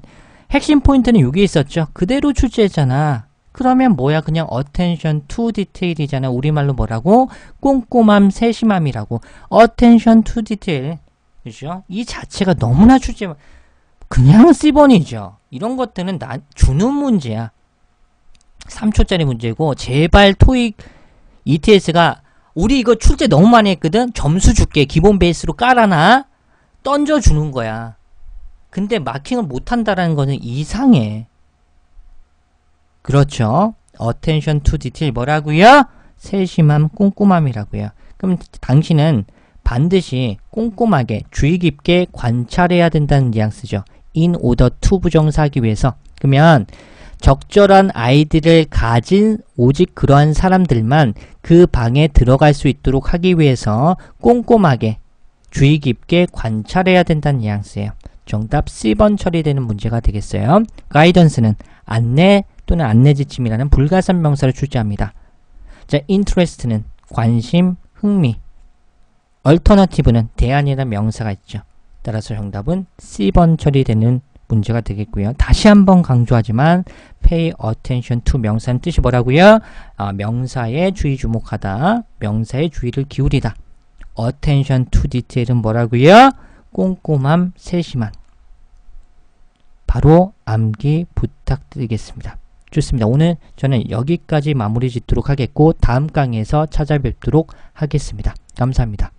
핵심 포인트는 여기 있었죠? 그대로 출제했잖아. 그러면 뭐야 그냥 attention to detail이잖아. 우리말로 뭐라고? 꼼꼼함, 세심함이라고. attention to detail. 그죠? 이 자체가 너무나 출제만 그냥 C번이죠. 이런 것들은 나, 주는 문제야. 3초짜리 문제고 제발 토익 ETS가 우리 이거 출제 너무 많이 했거든? 점수 줄게. 기본 베이스로 깔아놔. 던져주는 거야. 근데 마킹을 못한다라는 거는 이상해. 그렇죠. attention to detail 뭐라고요? 세심함, 꼼꼼함이라고요. 그럼 당신은 반드시 꼼꼼하게 주의 깊게 관찰해야 된다는 뉘앙스죠. in order to 부정사하기 위해서 그러면 적절한 아이디를 가진 오직 그러한 사람들만 그 방에 들어갈 수 있도록 하기 위해서 꼼꼼하게 주의 깊게 관찰해야 된다는 뉘앙스예요. 정답 C번 처리되는 문제가 되겠어요. 가이던스는 안내, 또는 안내지침이라는 불가산 명사를 출제합니다. 자, interest는 관심, 흥미, alternative는 대안이라는 명사가 있죠. 따라서 정답은 C번 처리되는 문제가 되겠고요. 다시 한번 강조하지만 pay attention to 명사는 뜻이 뭐라고요? 아, 명사에 주의 주목하다, 명사에 주의를 기울이다. attention to detail은 뭐라고요? 꼼꼼함, 세심한. 바로 암기 부탁드리겠습니다. 좋습니다. 오늘 저는 여기까지 마무리 짓도록 하겠고 다음 강의에서 찾아뵙도록 하겠습니다. 감사합니다.